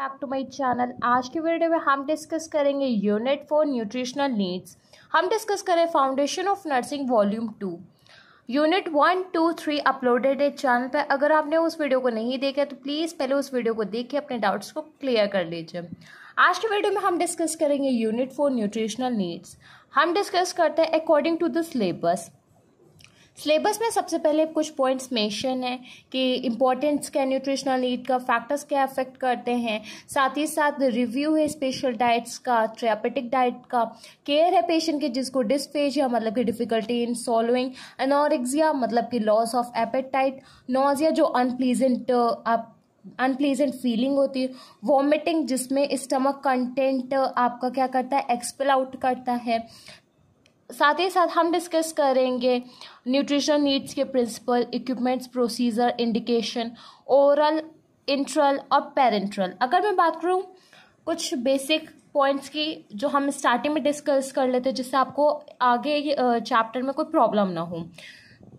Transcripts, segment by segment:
Back to my channel आज की video में हम डिस्कस करेंगे यूनिट फॉर न्यूट्रिशनल नीड्स हम डिस्कस करें foundation of nursing volume two unit one two three uploaded है चैनल पर अगर आपने उस वीडियो को नहीं देखा तो प्लीज़ पहले उस वीडियो को देख के अपने डाउट्स को क्लियर कर लीजिए आज की वीडियो में हम डिस्कस करेंगे यूनिट फॉर न्यूट्रिशनल नीड्स हम डिस्कस करते हैं according to the syllabus syllabus में सबसे पहले कुछ पॉइंट्स मेंशन है कि इम्पोर्टेंस क्या न्यूट्रिशनल नीड का फैक्टर्स क्या अफेक्ट करते हैं साथ ही साथ रिव्यू है स्पेशल डाइट्स का थ्रियापेटिक डाइट का केयर है पेशेंट की जिसको डिस्पेजिया मतलब कि डिफिकल्टी इन सॉल्विंग एनोरेक्सिया मतलब कि लॉस ऑफ एपेटाइट नोजिया जो अनप्लीजेंट uh, आप अनप्लीजेंट फीलिंग होती है वॉमिटिंग जिसमें स्टमक कंटेंट uh, आपका क्या करता है एक्सपेल आउट करता है साथ ही साथ हम डिस्कस करेंगे न्यूट्रिशन नीड्स के principle equipments procedure indication oral enteral और पेरेंट्रल अगर मैं बात करूँ कुछ बेसिक पॉइंट्स की जो हम स्टार्टिंग में डिस्कस कर लेते हैं जिससे आपको आगे चैप्टर में कोई प्रॉब्लम ना हो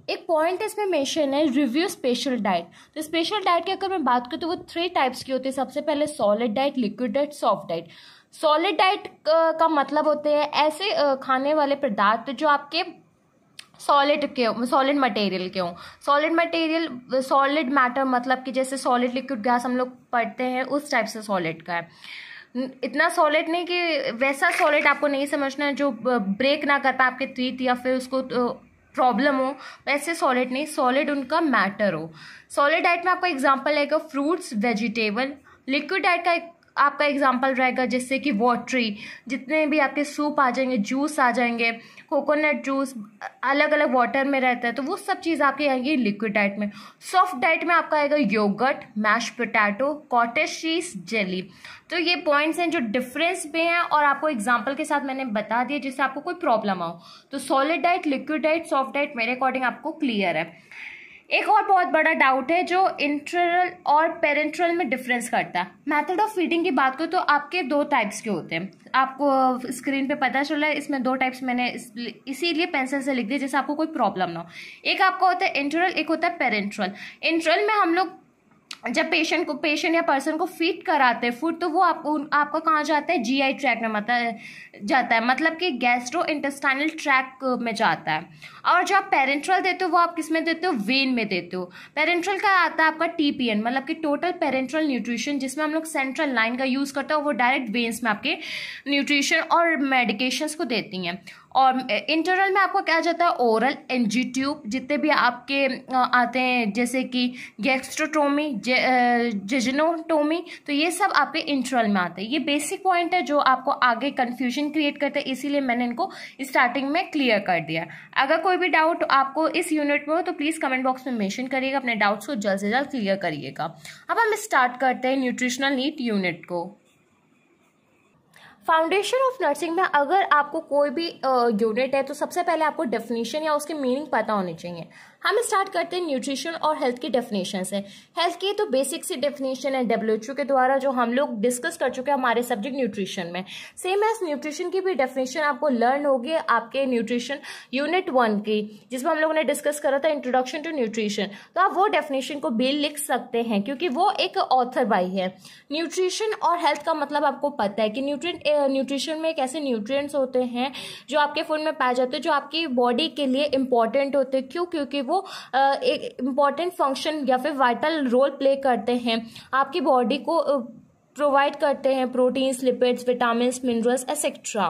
एक पॉइंट इसमें मेंशन है रिव्यू स्पेशल डाइट तो स्पेशल डाइट की अगर मैं बात करूँ तो वो थ्री टाइप्स की होती है सबसे पहले solid diet liquid diet soft diet solid diet का मतलब होते हैं ऐसे खाने वाले पदार्थ जो आपके सॉलिड के सॉलिड मटेरियल के हों सॉलिड मटेरियल सॉलिड मैटर मतलब कि जैसे सॉलिड लिक्विड गैस हम लोग पढ़ते हैं उस टाइप से सॉलिड का है इतना सॉलिड नहीं कि वैसा सॉलिड आपको नहीं समझना है जो ब्रेक ना कर पाए आपके त्वीत या फिर उसको प्रॉब्लम हो वैसे सॉलिड नहीं सॉलिड उनका मैटर हो सॉलिड डाइट में आपका एग्जाम्पल लेगा फ्रूट्स वेजिटेबल लिक्विड डाइट का एक आपका एग्जाम्पल रहेगा जैसे कि वॉटरी जितने भी आपके सूप आ जाएंगे जूस आ जाएंगे कोकोनट जूस अलग अलग वाटर में रहता है तो वो सब चीज़ आपके आएंगी लिक्विड डाइट में सॉफ्ट डाइट में आपका आएगा yogurt mash potato cottage cheese jelly तो ये पॉइंट्स हैं जो डिफरेंस में हैं और आपको एग्जाम्पल के साथ मैंने बता दिया जिससे आपको कोई प्रॉब्लम आओ तो solid diet liquid diet soft diet मेरे अकॉर्डिंग आपको क्लियर है एक और बहुत बड़ा डाउट है जो इंटरल और पेरेंट्रल में डिफरेंस करता है मैथड ऑफ फीडिंग की बात करो तो आपके दो टाइप्स के होते हैं आपको स्क्रीन पे पता चला है इसमें दो टाइप्स मैंने इसीलिए पेंसिल से लिख दिया जैसे आपको कोई प्रॉब्लम ना हो एक आपका होता है इंटरल एक होता है पेरेंट्रल इंटरल में हम लोग जब पेशेंट को पेशेंट या पर्सन को फिट कराते हैं फूड तो वो आपको आपका कहाँ जाता है जीआई ट्रैक में मतलब जाता है मतलब कि गैस्ट्रो इंटेस्टाइनल ट्रैक में जाता है और जब पेरेंट्रल देते हो वो आप किस में देते हो वेन में देते हो पेरेंट्रल का आता है आपका टीपीएन मतलब कि टोटल पेरेंट्रल न्यूट्रिशन जिसमें हम लोग सेंट्रल लाइन का यूज़ करते हैं वो डायरेक्ट वेन्स में आपके न्यूट्रिशन और मेडिकेशंस को देती हैं और इंटरनल में आपको क्या जाता है ओरल एनजी ट्यूब जितने भी आपके आते हैं जैसे कि गैक्स्ट्रोटोमी जेजनोटोमी तो ये सब आपके इंटरनल में आते हैं ये बेसिक पॉइंट है जो आपको आगे कन्फ्यूजन क्रिएट करते हैं इसीलिए मैंने इनको स्टार्टिंग में क्लियर कर दिया अगर कोई भी डाउट आपको इस यूनिट में हो तो प्लीज़ कमेंट बॉक्स में मैंशन करिएगा अपने डाउट्स को जल्द से जल्द क्लियर करिएगा अब हम स्टार्ट करते हैं न्यूट्रिशनल नीट यूनिट को फाउंडेशन ऑफ नर्सिंग में अगर आपको कोई भी यूनिट है तो सबसे पहले आपको डेफिनेशन या उसके मीनिंग पता होने चाहिए हम स्टार्ट करते हैं न्यूट्रिशन और हेल्थ की डेफिनेशन से हेल्थ की तो बेसिक सी डेफिनेशन है डब्ल्यू के द्वारा जो हम लोग डिस्कस कर चुके हैं हमारे सब्जेक्ट न्यूट्रिशन में सेम एज न्यूट्रिशन की भी डेफिनेशन आपको लर्न होगी आपके न्यूट्रिशन यूनिट वन की जिसमें हम लोगों ने डिस्कस करा था इंट्रोडक्शन टू न्यूट्रिशन तो आप वो डेफिनेशन को भी लिख सकते हैं क्योंकि वो एक ऑथर बाई है न्यूट्रिशन और हेल्थ का मतलब आपको पता है कि न्यूट्रिय न्यूट्रिशन में एक ऐसे न्यूट्रिएंट्स होते हैं जो आपके फूड में पाए जाते हैं जो आपकी बॉडी के लिए इंपॉर्टेंट होते हैं क्यों क्योंकि वो एक इम्पॉर्टेंट फंक्शन या फिर वाइटल रोल प्ले करते हैं आपकी बॉडी को प्रोवाइड करते हैं proteins lipids vitamin minerals etcetera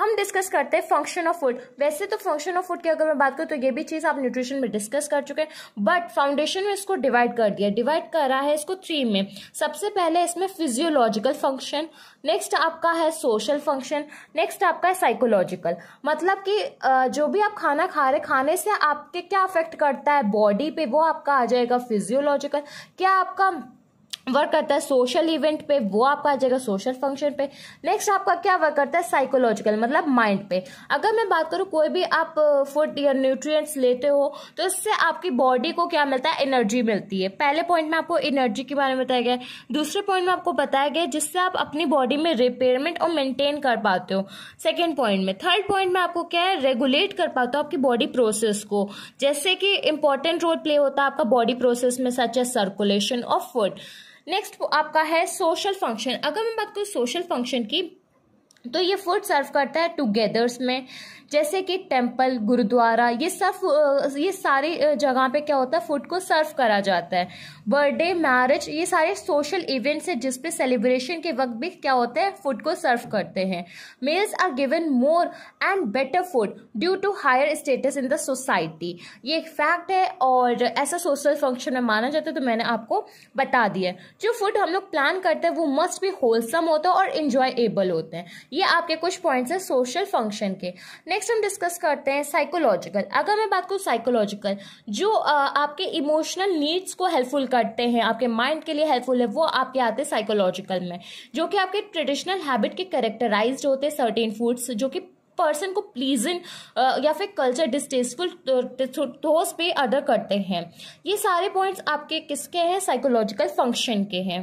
हम डिस्कस करते हैं फंक्शन ऑफ फूड वैसे तो फंक्शन ऑफ फूड की अगर मैं बात करूँ तो ये भी चीज़ आप न्यूट्रिशन में डिस्कस कर चुके हैं बट फाउंडेशन में इसको डिवाइड कर दिया डिवाइड करा है इसको थ्री में सबसे पहले इसमें फिजियोलॉजिकल फंक्शन नेक्स्ट आपका है सोशल फंक्शन नेक्स्ट आपका है साइकोलॉजिकल मतलब कि जो भी आप खाना खा रहे खाने से आपके क्या अफेक्ट करता है बॉडी पे वो आपका आ जाएगा फिजियोलॉजिकल क्या आपका वर्क करता है सोशल इवेंट पे वो आपका आ जाएगा सोशल फंक्शन पे नेक्स्ट आपका क्या वर्क करता है साइकोलॉजिकल मतलब माइंड पे अगर मैं बात करूँ कोई भी आप फूड या न्यूट्रिएंट्स लेते हो तो इससे आपकी बॉडी को क्या मिलता है एनर्जी मिलती है पहले पॉइंट में आपको एनर्जी के बारे में बताया गया दूसरे पॉइंट में आपको बताया गया जिससे आप अपनी बॉडी में रिपेयरमेंट और मेंटेन कर पाते हो सेकेंड पॉइंट में थर्ड पॉइंट में आपको क्या है रेगुलेट कर पाते हो आपकी बॉडी प्रोसेस को जैसे कि इंपॉर्टेंट रोल प्ले होता है आपका बॉडी प्रोसेस में सच है सर्कुलेशन ऑफ फूड नेक्स्ट आपका है सोशल फंक्शन अगर मैं बात करूँ सोशल फंक्शन की तो ये फूड सर्व करता है टुगेदर्स में जैसे कि टेम्पल गुरुद्वारा ये सब ये सारे जगह पे क्या होता है फूड को सर्व करा जाता है बर्थडे मैरिज ये सारे सोशल इवेंट्स है जिसपे सेलिब्रेशन के वक्त भी क्या होता है फूड को सर्व करते हैं males are given more and better food due to higher status in the society ये एक फैक्ट है और ऐसा सोशल फंक्शन में माना जाता है तो मैंने आपको बता दिया जो फूड हम लोग प्लान करते हैं वो मस्ट भी होलसम होता है और इंजॉयबल होते हैं ये आपके कुछ पॉइंट्स हैं सोशल फंक्शन के नेक्स्ट हम डिस्कस करते हैं साइकोलॉजिकल अगर मैं बात करूँ साइकोलॉजिकल जो आपके इमोशनल नीड्स को हेल्पफुल करते हैं आपके माइंड के लिए हेल्पफुल है वो आपके आते हैं साइकोलॉजिकल में जो कि आपके ट्रेडिशनल हैबिट के करेक्टराइज होते हैं सर्टेन फूड्स जो कि पर्सन को प्लीजिंग या फिर कल्चर डिस्टेस्टफुल थोस पे अदर करते हैं ये सारे पॉइंट्स आपके किसके हैं साइकोलॉजिकल फंक्शन के हैं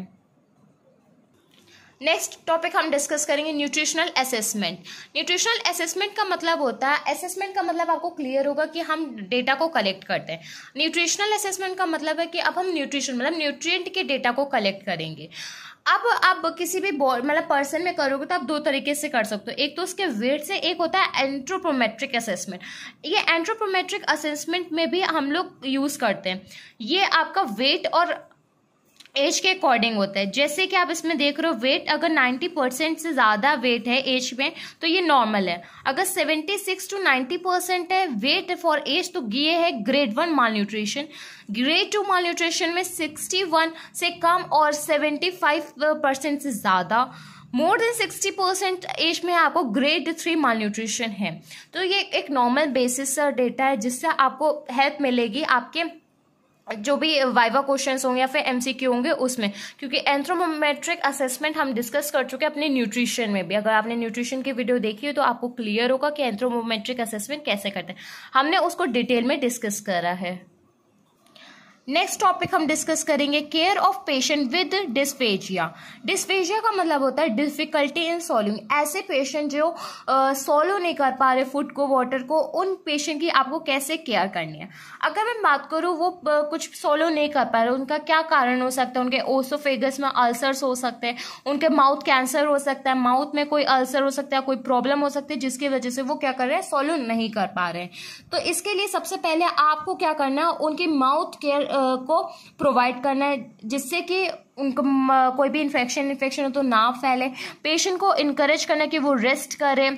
नेक्स्ट टॉपिक हम डिस्कस करेंगे न्यूट्रिशनल असेसमेंट न्यूट्रिशनल असेसमेंट का मतलब होता है असेसमेंट का मतलब आपको क्लियर होगा कि हम डेटा को कलेक्ट करते हैं न्यूट्रिशनल असेसमेंट का मतलब है कि अब हम न्यूट्रिशन मतलब न्यूट्रिएंट के डेटा को कलेक्ट करेंगे अब आप किसी भी मतलब पर्सन में करोगे तो आप दो तरीके से कर सकते हो एक तो उसके वेट से एक होता है एंट्रोपोमेट्रिक असेसमेंट ये एंट्रोपोमेट्रिक असेसमेंट में भी हम लोग यूज़ करते हैं ये आपका वेट और एज के अकॉर्डिंग होता है जैसे कि आप इसमें देख रहे हो वेट अगर 90 परसेंट से ज़्यादा वेट है एज में तो ये नॉर्मल है अगर 76 टू 90 परसेंट है वेट फॉर एज तो ये है grade one malnutrition grade two malnutrition में 61 से कम और 75 परसेंट से ज़्यादा more than sixty percent age में आपको ग्रेड थ्री माल न्यूट्रिशन है तो ये एक नॉर्मल बेसिस डेटा है जिससे आपको हेल्प मिलेगी आपके जो भी वाइवा क्वेश्चन होंगे या फिर एमसीक्यू होंगे उसमें क्योंकि एंथ्रोमोमेट्रिक असेसमेंट हम डिस्कस कर चुके हैं अपने न्यूट्रिशन में भी अगर आपने न्यूट्रिशन की वीडियो देखी हो तो आपको क्लियर होगा कि एंथ्रोमोमेट्रिक असेसमेंट कैसे करते हैं हमने उसको डिटेल में डिस्कस करा है नेक्स्ट टॉपिक हम डिस्कस करेंगे care of patient with dysphagia dysphagia का मतलब होता है डिफिकल्टी इन सॉल्विंग ऐसे पेशेंट जो सॉल्व नहीं कर पा रहे फूड को वाटर को उन पेशेंट की आपको कैसे केयर करनी है अगर मैं बात करूँ वो कुछ सॉल्व नहीं कर पा रहे उनका क्या कारण हो सकता है उनके ओसोफेगस में अल्सर्स हो सकते हैं उनके माउथ कैंसर हो सकता है माउथ में कोई अल्सर हो सकता है कोई प्रॉब्लम हो सकती है जिसकी वजह से वो क्या कर रहे हैं सॉल्व नहीं कर पा रहे हैं तो इसके लिए सबसे पहले आपको क्या करना है उनकी माउथ केयर को प्रोवाइड करना है जिससे कि उनको कोई भी इन्फेक्शन इन्फेक्शन हो तो ना फैले पेशेंट को इनक्रेज करना कि वो रेस्ट करें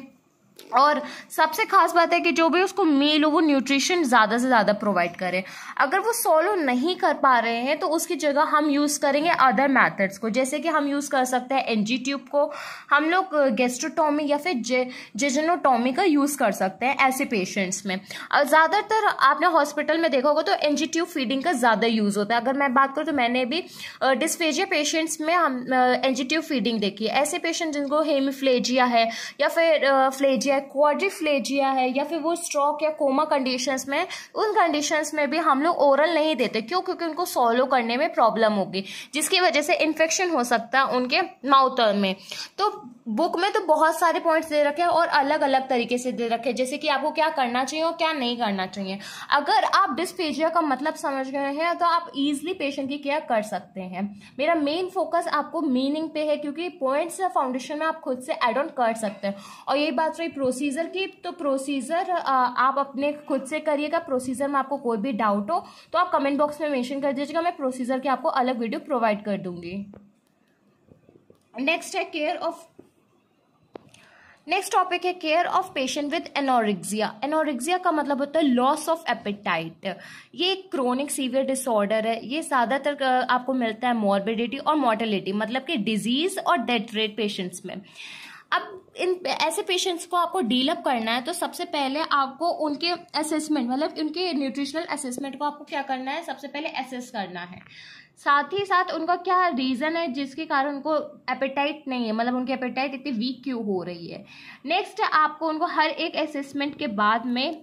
और सबसे खास बात है कि जो भी उसको मील हो वो न्यूट्रिशन ज़्यादा से ज़्यादा प्रोवाइड करें अगर वो सॉलो नहीं कर पा रहे हैं तो उसकी जगह हम यूज़ करेंगे अदर मेथड्स को जैसे कि हम यूज़ कर सकते हैं एनजी ट्यूब को हम लोग गेस्ट्रोटॉमी या फिर जे जेजनोटॉमी का यूज़ कर सकते हैं ऐसे पेशेंट्स में और ज़्यादातर आपने हॉस्पिटल में देखा होगा तो एन ट्यूब फीडिंग का ज़्यादा यूज़ होता है अगर मैं बात करूँ तो मैंने भी डिस्फेजिया पेशेंट्स में हम एनजी ट्यूब फीडिंग देखी है ऐसे पेशेंट जिनको हेमीफ्लेजिया है या फिर फ्लेजिया है क्वाड्रिफ्लेजिया है या फिर वो स्ट्रोक या कोमा कंडीशंस में उन कंडीशंस में भी हम लोग ओरल नहीं देते क्यों क्योंकि उनको सॉलो करने में प्रॉब्लम होगी जिसकी वजह से इन्फेक्शन हो सकता है उनके माउथ में तो बुक में तो बहुत सारे पॉइंट्स दे रखे हैं और अलग अलग तरीके से दे रखे हैं जैसे कि आपको क्या करना चाहिए और क्या नहीं करना चाहिए अगर आप डिस्पेजिया का मतलब समझ गए हैं तो आप इजिली पेशेंट की केयर कर सकते हैं मेरा मेन फोकस आपको मीनिंग पे है क्योंकि पॉइंट्स या फाउंडेशन में आप खुद से एड ऑन कर सकते हैं और यही बात रही प्रोसीजर की तो प्रोसीजर आप अपने खुद से करिएगा प्रोसीजर में आपको कोई भी डाउट हो तो आप कमेंट बॉक्स में मेंशन कर दीजिएगा मैं प्रोसीजर की आपको अलग वीडियो प्रोवाइड कर दूंगी नेक्स्ट है केयर ऑफ नेक्स्ट टॉपिक है care of patient with anorexia anorexia का मतलब होता है लॉस ऑफ एपेटाइट ये एक क्रोनिक सीवियर डिसऑर्डर है ये ज़्यादातर आपको मिलता है मॉर्बिडिटी और मॉर्टलिटी मतलब कि डिजीज और डेथ रेट पेशेंट्स में अब इन ऐसे पेशेंट्स को आपको डीलअप करना है तो सबसे पहले आपको उनके असेसमेंट मतलब उनके न्यूट्रिशनल असेसमेंट को आपको क्या करना है सबसे पहले असेस करना है साथ ही साथ उनका क्या रीज़न है जिसके कारण उनको एपेटाइट नहीं है मतलब उनकी एपेटाइट इतनी वीक क्यों हो रही है नेक्स्ट आपको उनको हर एक असेसमेंट के बाद में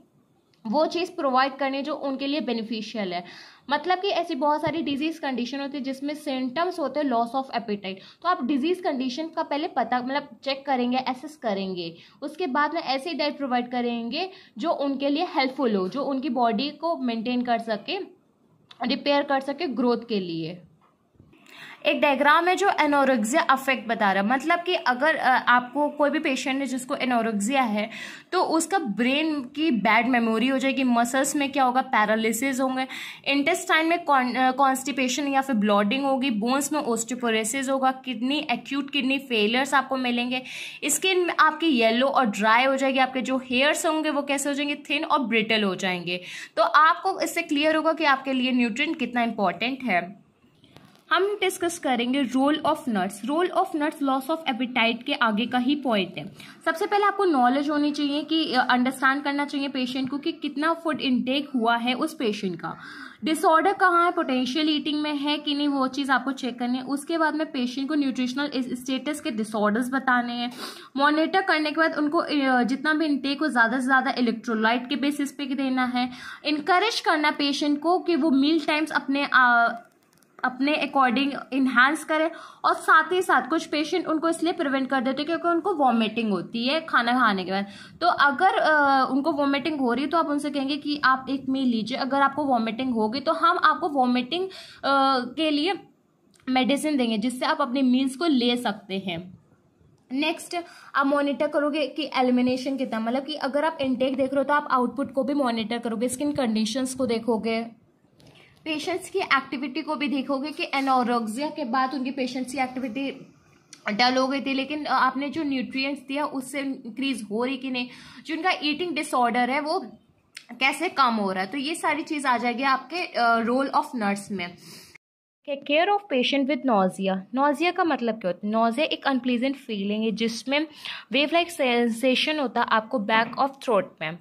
वो चीज़ प्रोवाइड करनी जो उनके लिए बेनिफिशियल है मतलब कि ऐसी बहुत सारी डिजीज कंडीशन होती है जिसमें सिम्टम्स होते हैं लॉस ऑफ एपेटाइट तो आप डिजीज कंडीशन का पहले पता मतलब चेक करेंगे एसेस करेंगे उसके बाद में ऐसी डाइट प्रोवाइड करेंगे जो उनके लिए हेल्पफुल हो जो उनकी बॉडी को मेंटेन कर सके रिपेयर कर सके ग्रोथ के लिए एक डायग्राम है जो एनोरेक्सिया अफेक्ट बता रहा है मतलब कि अगर आपको कोई भी पेशेंट है जिसको एनोरेक्सिया है तो उसका ब्रेन की बैड मेमोरी हो जाएगी मसल्स में क्या होगा पैरालिसिस होंगे इंटेस्टाइन में कॉन्स्टिपेशन या फिर ब्लॉडिंग होगी बोन्स में ओस्टिपोरेसिस होगा किडनी एक्यूट किडनी फेलियर्स आपको मिलेंगे स्किन आपकी येलो और ड्राई हो जाएगी आपके जो हेयर्स होंगे वो कैसे हो जाएंगे थिन और ब्रिटल हो जाएंगे तो आपको इससे क्लियर होगा कि आपके लिए न्यूट्रिएंट कितना इंपॉर्टेंट है हम डिस्कस करेंगे role of nurse role of nurse loss of appetite के आगे का ही पॉइंट है सबसे पहले आपको नॉलेज होनी चाहिए कि अंडरस्टैंड करना चाहिए पेशेंट को कि कितना फूड इनटेक हुआ है उस पेशेंट का डिसऑर्डर कहाँ है पोटेंशियल ईटिंग में है कि नहीं वो चीज़ आपको चेक करनी है उसके बाद में पेशेंट को न्यूट्रिशनल स्टेटस के डिसऑर्डर्स बताने हैं मॉनिटर करने के बाद उनको जितना भी इनटेक हो ज़्यादा से ज़्यादा इलेक्ट्रोलाइट के बेसिस पे देना है इनक्रेज करना पेशेंट को कि वो मील टाइम्स अपने अपने अकॉर्डिंग इन्हांस करें और साथ ही साथ कुछ पेशेंट उनको इसलिए प्रिवेंट कर देते हैं क्योंकि उनको वॉमिटिंग होती है खाना खाने के बाद तो अगर उनको वॉमिटिंग हो रही है तो आप उनसे कहेंगे कि आप एक मील लीजिए अगर आपको वॉमिटिंग होगी तो हम आपको वॉमिटिंग के लिए मेडिसिन देंगे जिससे आप अपने मील्स को ले सकते हैं नेक्स्ट आप मॉनिटर करोगे कि एलिमिनेशन कितना मतलब कि अगर आप इनटेक देख रहे हो तो आप आउटपुट को भी मॉनिटर करोगे स्किन कंडीशंस को देखोगे पेशेंट्स की एक्टिविटी को भी देखोगे कि एनोरोक्सिया के बाद उनकी पेशेंट्स की एक्टिविटी डल हो गई थी लेकिन आपने जो न्यूट्रिएंट्स दिया उससे इंक्रीज हो रही कि नहीं जो उनका ईटिंग डिसऑर्डर है वो कैसे कम हो रहा है तो ये सारी चीज़ आ जाएगी आपके रोल ऑफ नर्स में care of patient with nausea nausea का मतलब क्या होता है नोज़िया एक अनप्लीजेंट फीलिंग है जिसमें वेव लाइक सेंसेशन होता है आपको बैक ऑफ थ्रोट में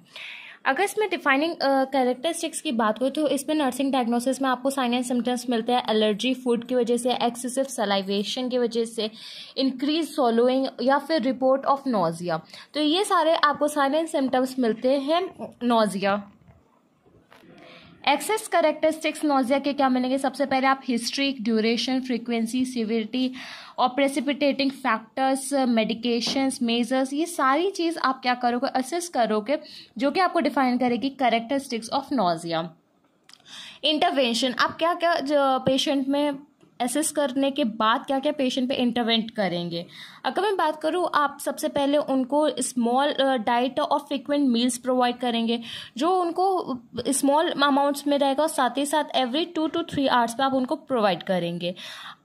अगर इसमें डिफाइनिंग कैरेक्टरिस्टिक्स की बात करें तो इसमें नर्सिंग डायग्नोसिस में आपको साइन एंड सिम्टम्स मिलते हैं एलर्जी फूड की वजह से एक्सेसिव सलाइवेशन की वजह से इंक्रीज सोलोइंग या फिर रिपोर्ट ऑफ नोजिया तो ये सारे आपको साइन एंड सिम्टम्स मिलते हैं नोजिया एक्सेस करेक्टरिस्टिक्स नोजिया के क्या मिलेंगे सबसे पहले आप हिस्ट्री ड्यूरेशन फ्रीक्वेंसी सिविरिटी और प्रेसिपिटेटिंग फैक्टर्स मेडिकेशंस मेजर्स ये सारी चीज़ आप क्या करोगे असेस करोगे जो कि आपको डिफाइन करेगी करेक्टरिस्टिक्स ऑफ नोजिया इंटरवेंशन आप क्या क्या पेशेंट में एसेस करने के बाद क्या क्या पेशेंट पे इंटरवेंट करेंगे अगर मैं बात करूँ आप सबसे पहले उनको स्मॉल डाइट और फ्रिक्वेंट मील्स प्रोवाइड करेंगे जो उनको स्मॉल अमाउंट्स में रहेगा और साथ ही साथ every two two three hours पर आप उनको प्रोवाइड करेंगे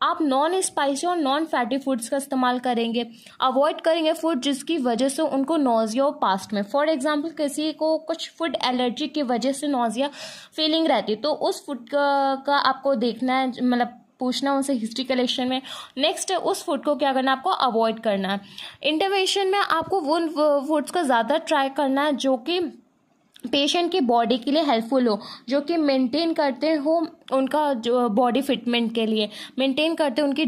आप नॉन स्पाइसी और नॉन फैटी फूड्स का इस्तेमाल करेंगे अवॉइड करेंगे फूड जिसकी वजह से उनको नोजिया और पास्ट में फॉर एग्जाम्पल किसी को कुछ फूड एलर्जी की वजह से नोजिया फीलिंग रहती है तो उस फूड का, का आपको देखना है मतलब पूछना उनसे हिस्ट्री कलेक्शन में नेक्स्ट उस फूड को क्या करना है आपको अवॉइड करना है इंटरवेंशन में आपको उन फूड्स का ज़्यादा ट्राई करना है जो कि पेशेंट की बॉडी के लिए हेल्पफुल हो जो कि मेंटेन करते हो उनका जो बॉडी फिटमेंट के लिए मेंटेन करते उनकी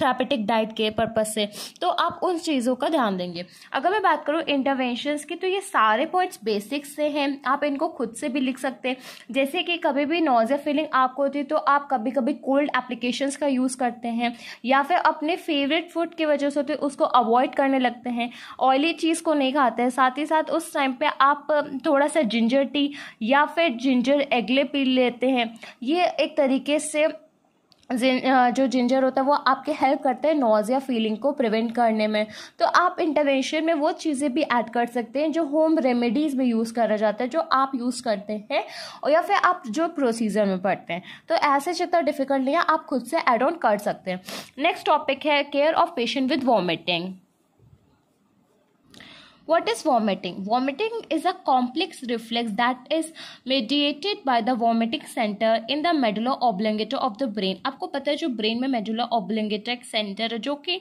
थेरापेटिक डाइट के पर्पज़ से तो आप उन चीज़ों का ध्यान देंगे अगर मैं बात करूँ इंटरवेंशंस की तो ये सारे पॉइंट्स बेसिक्स से हैं आप इनको खुद से भी लिख सकते हैं जैसे कि कभी भी नोज़े फीलिंग आपको होती है तो आप कभी कभी कोल्ड एप्लीकेशंस का यूज़ करते हैं या फिर अपने फेवरेट फूड की वजह से होते उसको अवॉइड करने लगते हैं ऑयली चीज़ को नहीं खाते हैं साथ ही साथ उस टाइम पर आप थोड़ा सा जिंजर टी या फिर जिंजर एगले पी लेते हैं ये एक तरीके से जो जिंजर होता है वो आपके हेल्प करता है नोजिया फीलिंग को प्रिवेंट करने में तो आप इंटरवेंशन में वो चीज़ें भी ऐड कर सकते हैं जो होम रेमेडीज़ में यूज़ करा जाता है जो आप यूज़ करते हैं और या फिर आप जो प्रोसीजर में पढ़ते हैं तो ऐसे जितना डिफिकल्ट नहीं है आप खुद से एड ऑन कर सकते हैं नेक्स्ट टॉपिक है care of patient with vomiting What is vomiting? Vomiting is a complex reflex that is mediated by the vomiting center in the medulla oblongata of the brain. आपको पता है जो brain में medulla oblongata एक centre है जो कि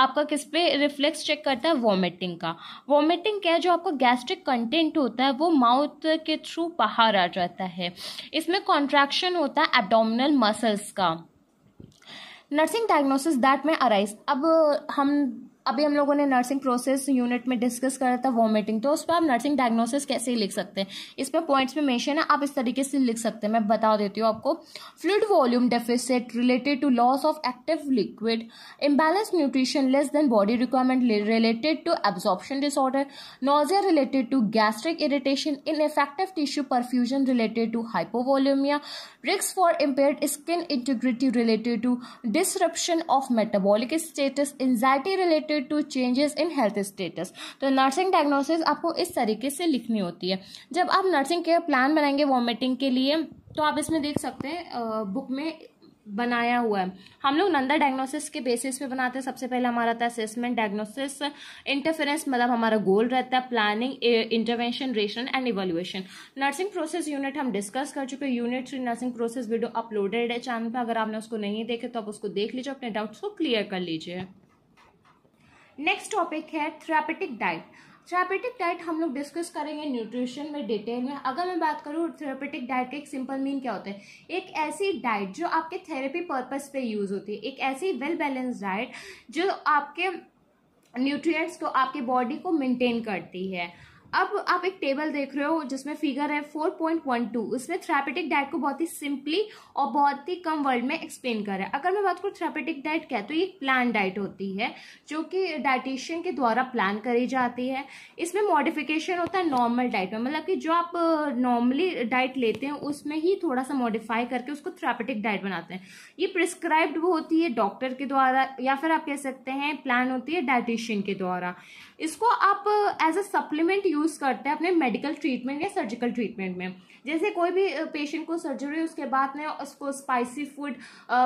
आपका किस पे रिफ्लेक्स चेक करता है वॉमिटिंग का वॉमिटिंग क्या है जो आपका गैस्ट्रिक कंटेंट होता है वो माउथ के थ्रू बाहर आ जाता है इसमें कॉन्ट्रैक्शन होता है एबडोमिनल मसल्स का नर्सिंग डायग्नोसिस दैट में अराइज अब हम अभी हम लोगों ने नर्सिंग प्रोसेस यूनिट में डिस्कस करा था वॉमिटिंग तो उस पर आप नर्सिंग डायग्नोसिस कैसे लिख सकते हैं इसमें पॉइंट्स में मेंशन है आप इस तरीके से लिख सकते हैं मैं बता देती हूँ आपको fluid volume deficit related to loss of active liquid imbalance nutrition less than body requirement related to absorption disorder nausea related to gastric irritation ineffective tissue perfusion related to volumia risk for impair skin integrity related to disruption of metabolic status anxiety related related to changes in health status तो nursing diagnosis आपको इस तरीके से लिखनी होती है जब आप नर्सिंग केयर प्लान बनाएंगे वॉमिटिंग के लिए तो आप इसमें देख सकते हैं बुक में बनाया हुआ है हम लोग नंदा डायग्नोसिस के बेसिस पे बनाते हैं सबसे पहले हमारा था असेसमेंट डायग्नोसिस इंटरफेरेंस मतलब हमारा गोल रहता है planning intervention ration and evaluation nursing process unit हम डिस्कस कर चुके हैं unit three nursing process video uploaded है चैनल पर अगर आपने उसको नहीं देखे तो आप उसको देख लीजिए अपने डाउट्स को क्लियर कर लीजिए नेक्स्ट टॉपिक है थेरापेटिक डाइट थेरापेटिक डाइट हम लोग डिस्कस करेंगे न्यूट्रिशन में डिटेल में अगर मैं बात करूँ थेरापेटिक डाइट का एक सिंपल मीन क्या होता है एक ऐसी डाइट जो आपके थेरेपी पर्पस पे यूज़ होती है एक ऐसी वेल बैलेंस डाइट जो आपके न्यूट्रिएंट्स को आपके बॉडी को मेंटेन करती है अब आप एक टेबल देख रहे हो जिसमें फिगर है 4.12 उसमें थ्रापेटिक डाइट को बहुत ही सिंपली और बहुत ही कम वर्ड में एक्सप्लेन रहा है अगर मैं बात करूँ थ्रापेटिक डाइट क्या है तो ये प्लान डाइट होती है जो कि डाइटिशियन के द्वारा प्लान करी जाती है इसमें मॉडिफिकेशन होता है नॉर्मल डाइट में मतलब कि जो आप नॉर्मली डाइट लेते हैं उसमें ही थोड़ा सा मॉडिफाई करके उसको थ्रापेटिक डाइट बनाते हैं ये प्रिस्क्राइब्ड होती है डॉक्टर के द्वारा या फिर आप कह सकते हैं प्लान होती है डाइटिशियन के द्वारा इसको आप एज अ सप्लीमेंट यूज करते हैं अपने मेडिकल ट्रीटमेंट या सर्जिकल ट्रीटमेंट में जैसे कोई भी पेशेंट को सर्जरी उसके बाद में उसको स्पाइसी फूड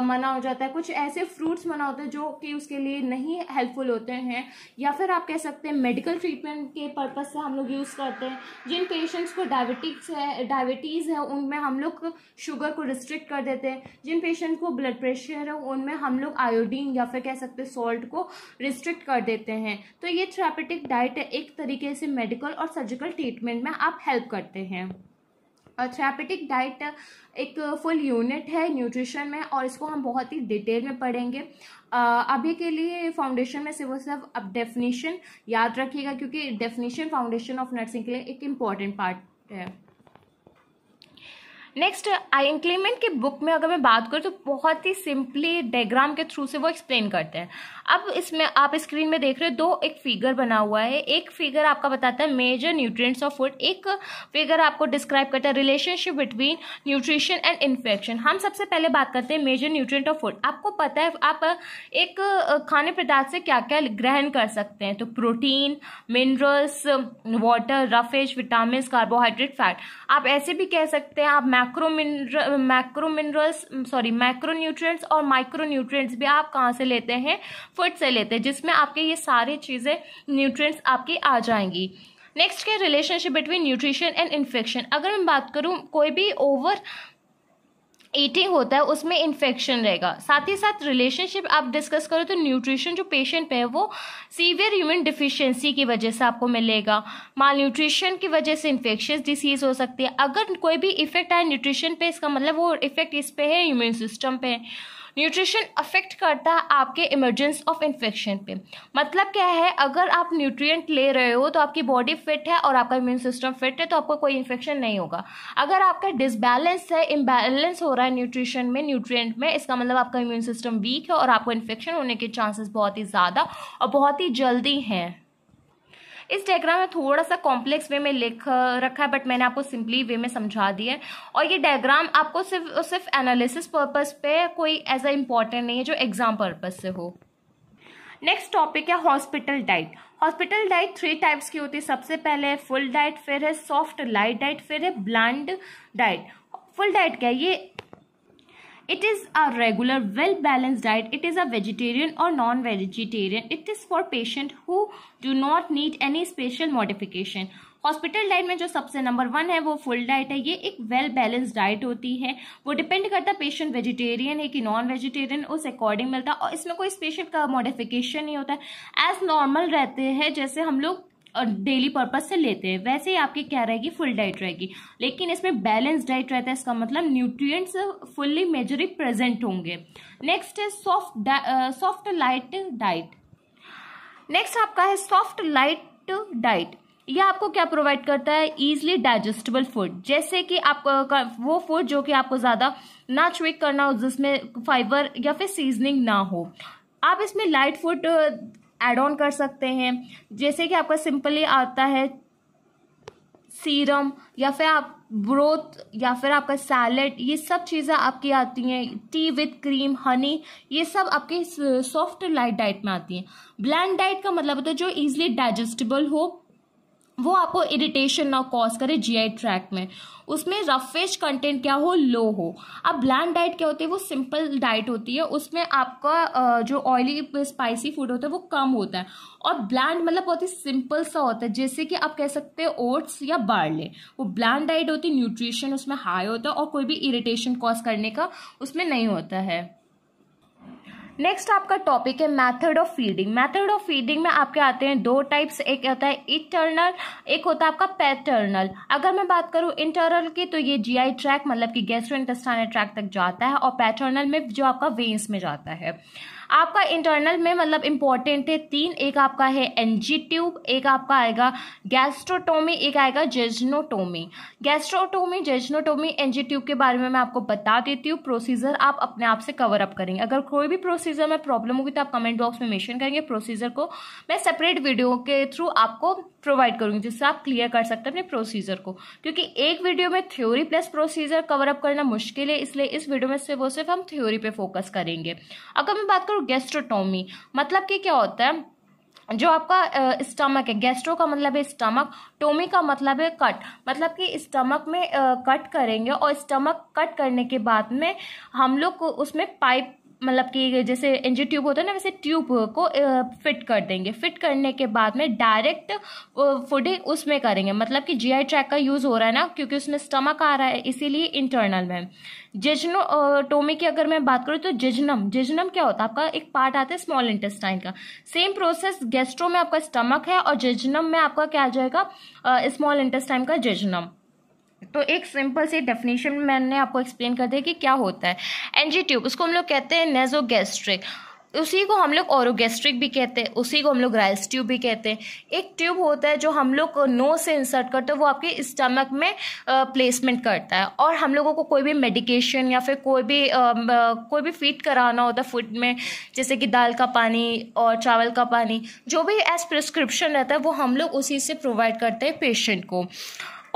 मना हो जाता है कुछ ऐसे फ्रूट्स मना होते हैं जो कि उसके लिए नहीं हेल्पफुल होते हैं या फिर आप कह सकते हैं मेडिकल ट्रीटमेंट के पर्पज़ से हम लोग यूज़ करते हैं जिन पेशेंट्स को डायबिटिक्स है डायबिटीज़ है उनमें हम लोग शुगर को रिस्ट्रिक्ट कर देते हैं जिन पेशेंट को ब्लड प्रेशर है उनमें हम लोग आयोडीन या फिर कह सकते हैं सॉल्ट को रिस्ट्रिक्ट कर देते हैं तो ये थेरापेटिक डाइट एक तरीके से मेडिकल और सर्जिकल ट्रीटमेंट में आप हेल्प करते हैं थेरापेटिक डाइट एक फुल यूनिट है न्यूट्रिशन में और इसको हम बहुत ही डिटेल में पढ़ेंगे अभी के लिए फाउंडेशन में सिर्फ सिर्फ अब डेफिनेशन याद रखिएगा क्योंकि डेफिनेशन फाउंडेशन ऑफ नर्सिंग के लिए एक इम्पॉर्टेंट पार्ट है नेक्स्ट आई इंक्लीमेंट के बुक में अगर मैं बात करूँ तो बहुत ही सिंपली डायग्राम के थ्रू से वो एक्सप्लेन करते हैं अब इसमें आप स्क्रीन में देख रहे हो दो एक फिगर बना हुआ है एक फिगर आपका बताता है मेजर न्यूट्रिएंट्स ऑफ फूड एक फिगर आपको डिस्क्राइब करता है relationship between nutrition and infection हम सबसे पहले बात करते हैं मेजर न्यूट्रिएंट ऑफ फूड आपको पता है आप एक खाने पदार्थ से क्या क्या ग्रहण कर सकते हैं तो protein minerals water roughage vitamin carbohydrate fat आप ऐसे भी कह सकते हैं आप macro mineral macro minerals sorry macro nutrients और माइक्रो न्यूट्रिएंट्स भी आप कहाँ से लेते हैं फूड से लेते हैं जिसमें आपके ये सारी चीज़ें न्यूट्रिएंट्स आपकी आ जाएंगी नेक्स्ट के relationship between nutrition and infection अगर मैं बात करूँ कोई भी ओवर ईटिंग होता है उसमें इन्फेक्शन रहेगा साथ ही साथ रिलेशनशिप आप डिस्कस करो तो न्यूट्रिशन जो पेशेंट पे है वो सीवियर ह्यूमन डिफिशियंसी की वजह से आपको मिलेगा माल न्यूट्रिशन की वजह से इन्फेक्शियस डिसीज हो सकती है अगर कोई भी इफेक्ट आए न्यूट्रिशन पे इसका मतलब वो इफेक्ट इस पे है इम्यून सिस्टम पे है न्यूट्रिशन अफेक्ट करता है आपके इमरजेंस ऑफ इन्फेक्शन पे मतलब क्या है अगर आप न्यूट्रिएंट ले रहे हो तो आपकी बॉडी फिट है और आपका इम्यून सिस्टम फिट है तो आपको कोई इन्फेक्शन नहीं होगा अगर आपका डिसबैलेंस है इम्बैलेंस हो रहा है न्यूट्रिशन में न्यूट्रिएंट में इसका मतलब आपका इम्यून सिस्टम वीक है और आपको इन्फेक्शन होने के चांसेस बहुत ही ज़्यादा और बहुत ही जल्दी हैं इस डायग्राम में थोड़ा सा कॉम्प्लेक्स वे में लिख रखा है बट मैंने आपको सिंपली वे में समझा दिया है और ये डायग्राम आपको सिर्फ सिर्फ एनालिसिस पर्पज पे कोई एज अ इम्पॉर्टेंट नहीं है जो एग्जाम पर्पज से हो नेक्स्ट टॉपिक है hospital diet hospital diet three types की होती है सबसे पहले फुल डाइट फिर है सॉफ्ट लाइट डाइट फिर है ब्लाइंड डाइट फुल डाइट क्या है ये it is a regular well balanced diet it is a vegetarian or non vegetarian it is for patient who do not need any special modification hospital diet में जो सबसे number one है वो full diet है ये एक well balance diet होती है वो डिपेंड करता है पेशेंट वेजिटेरियन है कि नॉन वेजिटेरियन उस अकॉर्डिंग मिलता है और इसमें कोई स्पेशल का मॉडिफिकेशन नहीं होता है एज नॉर्मल रहते हैं जैसे हम लोग डेली पर्पज से लेते हैं वैसे ही आपकी क्या रहेगी फुल डाइट रहेगी लेकिन इसमें बैलेंस डाइट रहता है इसका मतलब न्यूट्रिएंट्स फुल्ली मेजरी प्रेजेंट होंगे नेक्स्ट है soft soft light diet next आपका है सॉफ्ट लाइट डाइट यह आपको क्या प्रोवाइड करता है ईजिली डाइजेस्टेबल फूड जैसे कि आप वो फूड जो कि आपको ज़्यादा ना च्विक करना हो जिसमें फाइबर या फिर सीजनिंग ना हो आप इसमें लाइट फूड एड ऑन कर सकते हैं जैसे कि आपका सिंपली आता है सीरम या फिर आप ब्रोथ या फिर आपका सैलड ये सब चीज़ें आपकी आती हैं टी विथ क्रीम हनी ये सब आपके सॉफ्ट लाइट डाइट में आती हैं ब्लैंड डाइट का मतलब होता है जो इजीली डाइजेस्टेबल हो वो आपको इरिटेशन ना कॉज करे जीआई ट्रैक में उसमें रफेज कंटेंट क्या हो लो हो अब ब्लैंड डाइट क्या होती है वो सिंपल डाइट होती है उसमें आपका जो ऑयली स्पाइसी फूड होता है वो कम होता है और ब्लैंड मतलब बहुत ही सिंपल सा होता है जैसे कि आप कह सकते हैं ओट्स या बार्ले वो ब्लैंड डाइट होती है न्यूट्रिशन उसमें हाई होता है और कोई भी इरिटेशन कॉज करने का उसमें नहीं होता है नेक्स्ट आपका टॉपिक है method of feeding method of feeding में आपके आते हैं दो टाइप्स एक होता है इंटरनल एक होता है आपका पैटर्नल अगर मैं बात करूं इंटरनल की तो ये जीआई ट्रैक मतलब कि गैस्ट्रो ट्रैक तक जाता है और पैटर्नल में जो आपका वेन्स में जाता है आपका इंटरनल में मतलब इंपॉर्टेंट है तीन एक आपका है एनजी ट्यूब एक आपका आएगा गैस्ट्रोटोमी एक आएगा jejunostomy gastrostomy jejunostomy NG tube के बारे में मैं आपको बता देती हूँ प्रोसीजर आप अपने आप से कवर अप करेंगे अगर कोई भी प्रोसीजर में प्रॉब्लम होगी तो आप कमेंट बॉक्स में मैंशन करेंगे प्रोसीजर को मैं सेपरेट वीडियो के थ्रू आपको प्रोवाइड करूंगी जिससे आप क्लियर कर सकते हैं अपने प्रोसीजर को क्योंकि एक वीडियो में theory plus procedure cover up करना मुश्किल है इसलिए इस वीडियो में सिर्फ वो सिर्फ हम थ्योरी पे फोकस करेंगे अगर मैं बात करूँ गेस्ट्रोटोमी मतलब कि क्या होता है जो आपका स्टमक है गैस्ट्रो का मतलब है स्टमक टोमी का मतलब है कट मतलब कि स्टमक में कट करेंगे और स्टमक कट करने के बाद में हम लोग उसमें पाइप मतलब कि जैसे एनजी ट्यूब होता है ना वैसे ट्यूब को फिट कर देंगे फिट करने के बाद में डायरेक्ट फूडिंग उसमें करेंगे मतलब कि जीआई ट्रैक का यूज़ हो रहा है ना क्योंकि उसमें स्टमक आ रहा है इसीलिए इंटरनल में टोमी की अगर मैं बात करूँ तो जेजनम जेजनम क्या होता है आपका एक पार्ट आता है स्मॉल इंटेस्टाइन का सेम प्रोसेस गेस्ट्रो में आपका स्टमक है और जेजनम में आपका क्या आ जाएगा स्मॉल इंटेस्टाइन का जेजनम तो एक सिंपल से डेफिनेशन मैंने आपको एक्सप्लेन कर दिया कि क्या होता है एनजी ट्यूब उसको हम लोग कहते हैं नेजोगेस्ट्रिक उसी को हम लोग ओरोगेस्ट्रिक भी कहते हैं उसी को हम लोग राइस ट्यूब भी कहते हैं एक ट्यूब होता है जो हम लोग नो से इंसर्ट करते हैं वो आपके स्टमक में प्लेसमेंट करता है और हम लोगों को कोई भी मेडिकेशन या फिर कोई भी आ, कोई भी फीड कराना होता है फूड में जैसे कि दाल का पानी और चावल का पानी जो भी एज प्रिस्क्रिप्शन रहता है वो हम लोग उसी से प्रोवाइड करते हैं पेशेंट को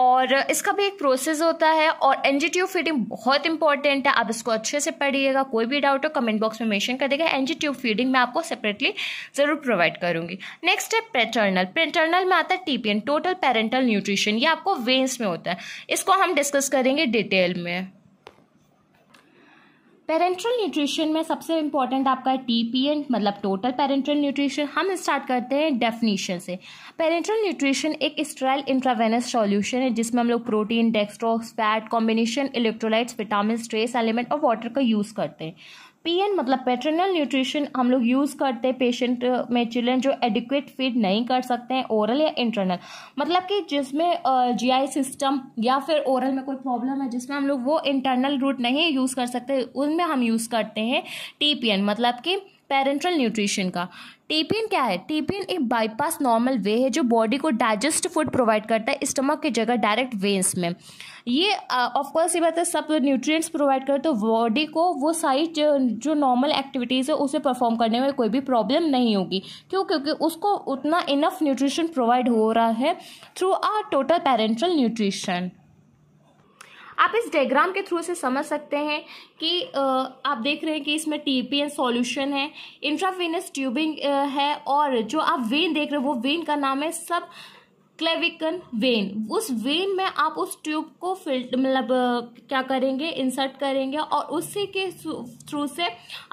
और इसका भी एक प्रोसेस होता है और एनजीटीओ फीडिंग बहुत इंपॉर्टेंट है आप इसको अच्छे से पढ़िएगा कोई भी डाउट हो कमेंट बॉक्स में मेंशन कर देगा एनजीटीओ फीडिंग मैं आपको सेपरेटली ज़रूर प्रोवाइड करूंगी नेक्स्ट है पेटर्नल पेटर्नल में आता है टीपीएन टोटल पेरेंटल न्यूट्रिशन ये आपको वेन्स में होता है इसको हम डिस्कस करेंगे डिटेल में पेरेंट्रल न्यूट्रिशन में सबसे इम्पॉर्टेंट आपका टी पी एन मतलब टोटल पेरेंट्रल न्यूट्रिशन हम स्टार्ट करते हैं डेफिनेशन से पेरेंट्रल न्यूट्रिशन एक स्ट्राइल इंट्रावेनस सॉल्यूशन है जिसमें हम लोग protein dextrose fat combination electrolytes vitamin trace element और वाटर का यूज़ करते हैं पीएन मतलब पेटरनल न्यूट्रिशन हम लोग यूज़ करते हैं पेशेंट uh, में चिल्ड्रन जो एडिक्वेट फीड नहीं कर सकते हैं ओरल या इंटरनल मतलब कि जिसमें जीआई uh, सिस्टम या फिर ओरल में कोई प्रॉब्लम है जिसमें हम लोग वो इंटरनल रूट नहीं यूज़ कर सकते उनमें हम यूज़ करते हैं टीपीएन मतलब कि पेरेंट्रल न्यूट्रिशन का टेपिन क्या है टेपिन एक बाईपास नॉर्मल वे है जो बॉडी को डाइजेस्ट फूड प्रोवाइड करता है स्टमक की जगह डायरेक्ट वेंस में ये ऑफकोर्स uh, ये बात है सब न्यूट्रिएंट्स प्रोवाइड करते तो बॉडी को वो सारी uh, जो नॉर्मल एक्टिविटीज़ है उसे परफॉर्म करने में कोई भी प्रॉब्लम नहीं होगी क्यों क्योंकि उसको उतना इनफ न्यूट्रिशन प्रोवाइड हो रहा है through our total parenteral nutrition आप इस डायग्राम के थ्रू से समझ सकते हैं कि आप देख रहे हैं कि इसमें टी पी एन सॉल्यूशन है इंट्राफेनस ट्यूबिंग है और जो आप वेन देख रहे हो वो वेन का नाम है सब क्लेविकन वेन उस वेन में आप उस ट्यूब को फिल्ट मतलब क्या करेंगे इंसर्ट करेंगे और उसी के थ्रू से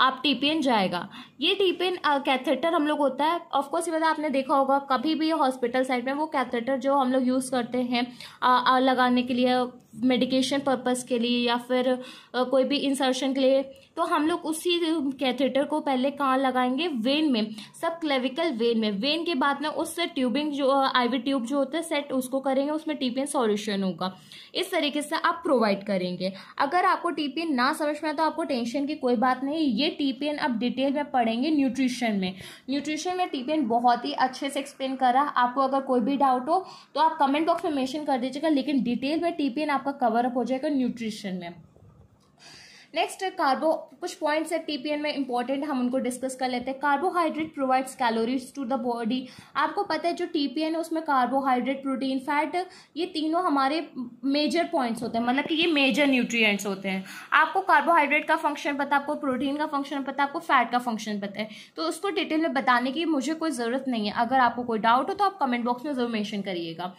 आप टीपीएन जाएगा ये टीपीएन कैथेटर हम लोग होता है ऑफकोर्स ये मतलब आपने देखा होगा कभी भी हॉस्पिटल साइड में वो कैथेटर जो हम लोग यूज़ करते हैं आ, आ, लगाने के लिए मेडिकेशन पर्पस के लिए या फिर कोई भी इंसर्शन के लिए तो हम लोग उसी कैथेटर को पहले कहाँ लगाएंगे वेन में सब क्लेविकल वेन में वेन के बाद में उससे ट्यूबिंग जो आईवी ट्यूब जो होता है सेट उसको करेंगे उसमें टीपीएन सॉल्यूशन होगा इस तरीके से आप प्रोवाइड करेंगे अगर आपको टीपीएन ना समझ में तो आपको टेंशन की कोई बात नहीं ये टीपीएन आप डिटेल में पढ़ेंगे न्यूट्रिशन में न्यूट्रिशन में टीपीएन बहुत ही अच्छे से एक्सप्लेन करा आपको अगर कोई भी डाउट हो तो आप कमेंट बॉक्स में मैंशन कर दीजिएगा लेकिन डिटेल में टीपीएन आपको आपका कवर अप हो जाएगा न्यूट्रिशन में नेक्स्ट कार्बो कुछ पॉइंट्स है पीपीएन में इंपॉर्टेंट हम उनको डिस्कस कर लेते हैं carbohydrate provides calories to the body आपको पता है जो टीपीएन है उसमें कार्बोहाइड्रेट प्रोटीन फैट ये तीनों हमारे मेजर पॉइंट्स होते हैं मतलब कि ये मेजर न्यूट्रिएंट्स होते हैं आपको कार्बोहाइड्रेट का फंक्शन पता आपको प्रोटीन का फंक्शन पता आपको फैट का फंक्शन पता है तो उसको डिटेल में बताने की मुझे कोई ज़रूरत नहीं है अगर आपको कोई डाउट हो तो आप कमेंट बॉक्स में जरूर मैंशन करिएगा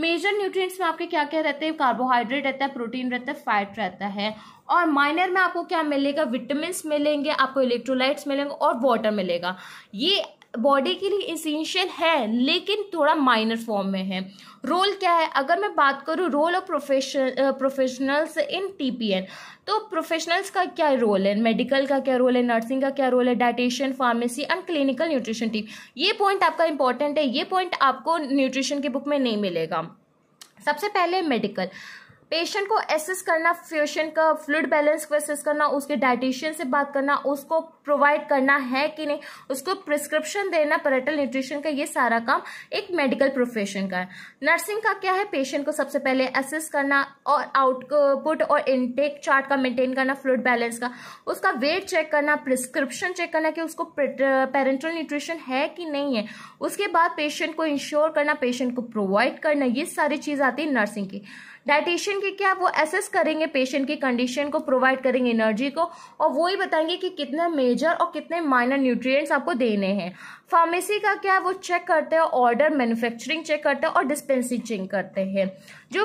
मेजर न्यूट्रिएंट्स में आपके क्या क्या रहते हैं कार्बोहाइड्रेट रहता है प्रोटीन रहता है फैट रहता है और माइनर में आपको क्या मिलेगा विटामिन मिलेंगे आपको इलेक्ट्रोलाइट्स मिलेंगे और वाटर मिलेगा ये बॉडी के लिए इसेंशियल है लेकिन थोड़ा माइनर फॉर्म में है रोल क्या है अगर मैं बात करूँ role of profession professionals in TPN तो प्रोफेशनल्स का क्या रोल है मेडिकल का क्या रोल है नर्सिंग का क्या रोल है dietitian pharmacy and clinical nutrition team ये पॉइंट आपका इंपॉर्टेंट है ये पॉइंट आपको न्यूट्रिशन की बुक में नहीं मिलेगा सबसे पहले मेडिकल पेशेंट को एसेस करना पेशेंट का फ्लूड बैलेंस को एसेस करना उसके डाइटिशियन से बात करना उसको प्रोवाइड करना है कि नहीं उसको प्रिस्क्रिप्शन देना पैरेटल न्यूट्रिशन का ये सारा काम एक मेडिकल प्रोफेशन का है नर्सिंग का क्या है पेशेंट को सबसे पहले एसेस करना और आउटपुट और इनटेक चार्ट का मेंटेन करना फ्लूड बैलेंस का उसका वेट चेक करना प्रिस्क्रिप्शन चेक करना कि उसको पेरेंटल न्यूट्रिशन है कि नहीं है उसके बाद पेशेंट को इंश्योर करना पेशेंट को प्रोवाइड करना ये सारी चीज़ आती है नर्सिंग की डाइटिशियन के क्या वो एसेस करेंगे पेशेंट की कंडीशन को प्रोवाइड करेंगे एनर्जी को और वो ही बताएंगे कि कितने मेजर और कितने माइनर न्यूट्रिएंट्स आपको देने हैं फार्मेसी का क्या है वो चेक करते हैं ऑर्डर मैन्युफैक्चरिंग चेक करते हैं और डिस्पेंसिंग चेक करते हैं जो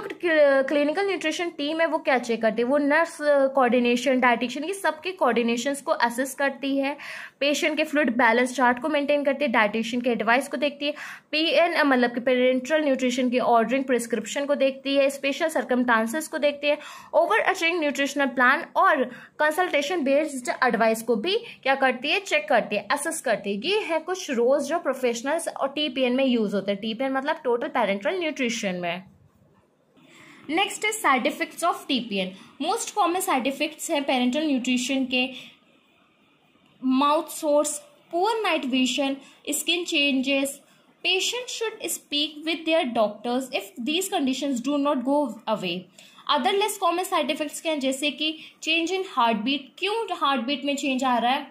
क्लिनिकल न्यूट्रिशन टीम है वो क्या चेक करती है वो नर्स कोऑर्डिनेशन डाइटिशियन की सबके कोऑर्डिनेशन को असिस्ट करती है पेशेंट के फ्लूड बैलेंस चार्ट को मेंटेन करती है डायटिशियन के एडवाइस को देखती है पी एन uh, मतलब कि पेरेंट्रल न्यूट्रिशन की ऑर्डरिंग प्रिस्क्रिप्शन को देखती है स्पेशल सर्कमटांसेस को देखती है ओवर अचिंग न्यूट्रिशनल प्लान और कंसल्टेशन बेस्ड एडवाइस को भी क्या करती है चेक करती है असिस करती है ये है कुछ रोज जो प्रोफेशनल्स और टीपीएन में यूज होते हैं टीपीएन मतलब टोटल पेरेंटल न्यूट्रिशन में next is side effects of TPN most common side effects हैं पेरेंटल न्यूट्रिशन के mouth sores poor night vision skin changes patient should speak with their doctors if these condition do not go away other less common side effects के हैं जैसे कि change in heart beat क्यों heart beat में change आ रहा है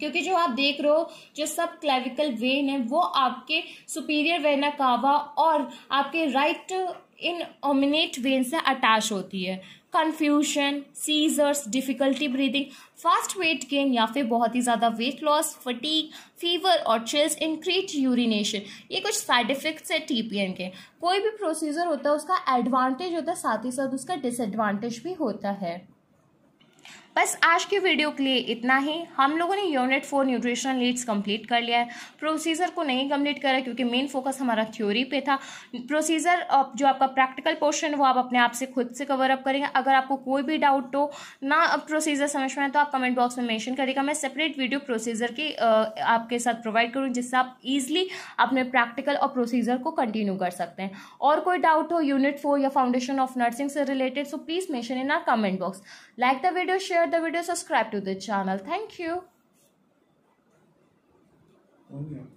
क्योंकि जो आप देख रहे हो जो सब क्लेविकल वेन है वो आपके सुपीरियर वेना कावा और आपके राइट इन ओमिनेट वेन से अटैच होती है confusion seizures difficulty breathing fast weight gain या फिर बहुत ही ज़्यादा वेट लॉस फटीक फीवर और चिल्स इंक्रीज यूरिनेशन ये कुछ साइड इफेक्ट्स है टीपीएन के कोई भी प्रोसीजर होता है उसका एडवांटेज होता है साथ ही साथ उसका डिसएडवांटेज भी होता है बस आज के वीडियो के लिए इतना ही हम लोगों ने unit four nutritional needs complete कर लिया है प्रोसीजर को नहीं कंप्लीट करा क्योंकि मेन फोकस हमारा थ्योरी पे था प्रोसीजर जो आपका प्रैक्टिकल पोर्शन वो आप अपने आप से खुद से कवर अप करेंगे अगर आपको कोई भी डाउट हो ना प्रोसीजर समझ में आए तो आप कमेंट बॉक्स में मैंशन करेगा मैं सेपरेट वीडियो प्रोसीजर की आपके साथ प्रोवाइड करूँ जिससे आप ईजिली अपने प्रैक्टिकल और प्रोसीजर को कंटिन्यू कर सकते हैं और कोई डाउट हो यूनिट फोर या फाउंडेशन ऑफ नर्सिंग से related so please mention in our comment box like the video share enjoyed the video subscribe to the channel thank you oh, yeah.